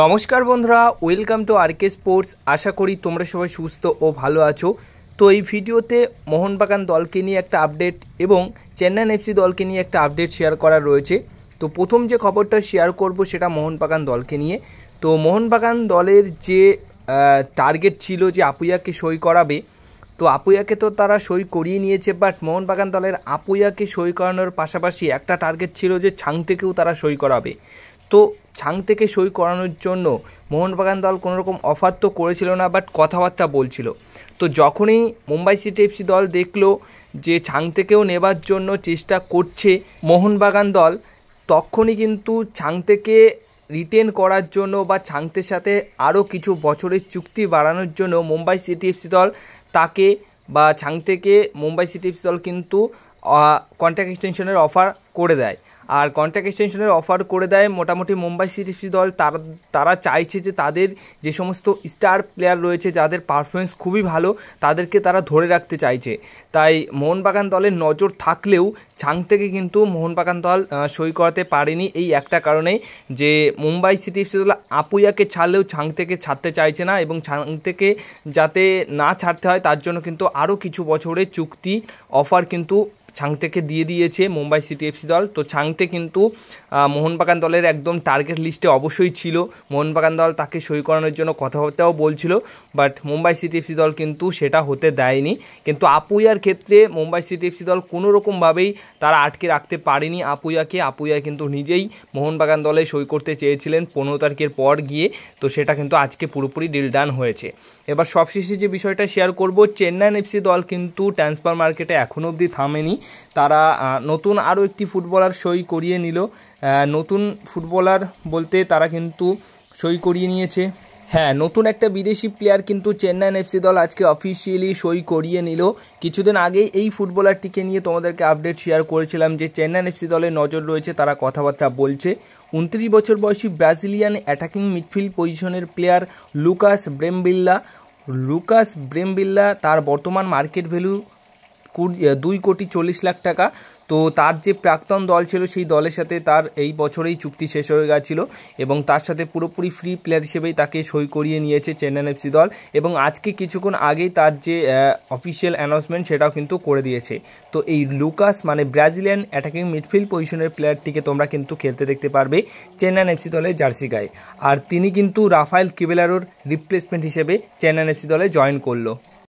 নমস্কার বন্ধুরা welcome to RK sports আশা করি তোমরা সবাই সুস্থ ও ভালো আছো তো এই ভিডিওতে মোহনবাগান দলকে নিয়ে একটা আপডেট এবং চেন্নাইন এফসি দলকে নিয়ে একটা আপডেট শেয়ার করা রয়েছে তো প্রথম যে খবরটা শেয়ার করব সেটা মোহনবাগান দলকে নিয়ে তো মোহনবাগান দলের যে টার্গেট ছিল যে আপুইয়াকে সই করাবে তো আপুইয়াকে তো তারা সই করিয়ে নিয়েছে বাট মোহনবাগান দলের আপুইয়াকে সই করানোর পাশাপাশি একটা টার্গেট ছিল যে ছাং থেকেও তারা সই করাবে তো থেকে সই করানোর জন্য মোহনবাগান দল কোনো রকম অফার তো করেছিল না বাট কথাবার্তা বলছিল তো যখনই মুম্বাই সিটি এফসি দল দেখলো যে ছাং থেকেও নেবার জন্য চেষ্টা করছে মোহনবাগান দল তখনই কিন্তু ছাং থেকে রিটেন করার জন্য বা ছাংতের সাথে আরও কিছু বছরের চুক্তি বাড়ানোর জন্য মুম্বাই সিটি এফসি দল তাকে বা ছাং থেকে মুম্বাই সিটি এফসি দল কিন্তু কন্ট্যাক্ট এক্সটেনশনের অফার করে দেয় আর কন্ট্রাক্ট এক্সটেনশনের অফার করে দেয় মোটামুটি মুম্বাই সিটিসি দল তারা তারা চাইছে যে তাদের যে সমস্ত স্টার প্লেয়ার রয়েছে যাদের পারফরমেন্স খুবই ভালো তাদেরকে তারা ধরে রাখতে চাইছে তাই মোহনবাগান দলের নজর থাকলেও ছাং থেকে কিন্তু মোহনবাগান দল সই করাতে পারেনি এই একটা কারণে যে মুম্বাই সিটিসি দল আপুয়াকে ছাড়লেও ছাং থেকে ছাড়তে চাইছে না এবং ছাং থেকে যাতে না ছাড়তে হয় তার জন্য কিন্তু আরও কিছু বছরের চুক্তি অফার কিন্তু ছাং থেকে দিয়ে দিয়েছে মুম্বাই সিটি এফসি দল তো ছাং শুরুতে কিন্তু মোহনবাগান দলের একদম টার্গেট লিস্টে অবশ্যই ছিল মোহনবাগান দল তাকে সই করানোর জন্য কথাবার্তাও বলছিল বাট মুম্বাই সিটি এফসি দল কিন্তু সেটা হতে দেয়নি কিন্তু আপুইয়ার ক্ষেত্রে মুম্বাই সিটি এফসি দল কোনো রকমভাবেই তারা আটকে রাখতে পারেনি আপুইয়াকে আপুইয়া কিন্তু নিজেই মোহনবাগান দলে সই করতে চেয়েছিলেন পনেরো তারিখের পর গিয়ে তো সেটা কিন্তু আজকে পুরোপুরি ডিল ডান হয়েছে এবার সবশেষে যে বিষয়টা শেয়ার করব চেন্নাইন এফসি দল কিন্তু ট্রান্সফার মার্কেটে এখনও অবধি থামেনি তারা নতুন আরও একটি ফুটবলার সই সই করিয়ে নিল নতুন ফুটবলার বলতে তারা কিন্তু সই করিয়ে নিয়েছে হ্যাঁ নতুন একটা বিদেশি প্লেয়ার কিন্তু চেন্নাইন এফসি দল আজকে অফিসিয়ালি সই করিয়ে নিল কিছুদিন আগেই এই ফুটবলারটিকে নিয়ে তোমাদেরকে আপডেট শেয়ার করেছিলাম যে চেন্নাইন এফসি দলের নজর রয়েছে তারা কথাবার্তা বলছে উনত্রিশ বছর বয়সী ব্রাজিলিয়ান অ্যাটাকিং মিডফিল্ড পজিশনের player Lucas Brambilla Lucas Brambilla তার বর্তমান মার্কেট ভ্যালু দুই কোটি চল্লিশ লাখ টাকা তো তার যে প্রাক্তন দল ছিল সেই দলের সাথে তার এই বছরেই চুক্তি শেষ হয়ে গেছিল এবং তার সাথে পুরোপুরি ফ্রি প্লেয়ার হিসেবেই তাকে সই করিয়ে নিয়েছে চেন্নাই এফসি দল এবং আজকে কিছুক্ষণ আগেই তার যে অফিসিয়াল অ্যানাউন্সমেন্ট সেটাও কিন্তু করে দিয়েছে তো এই লুকাস মানে ব্রাজিলিয়ান অ্যাটাকিং মিডফিল্ড পজিশনের প্লেয়ারটিকে তোমরা কিন্তু খেলতে দেখতে পারবে চেন্নাই এফসি দলের জার্সি গায়ে আর তিনি কিন্তু রাফায়েল কিবেলারোর রিপ্লেসমেন্ট হিসেবে চেন্নাই এফসি দলে জয়েন করলো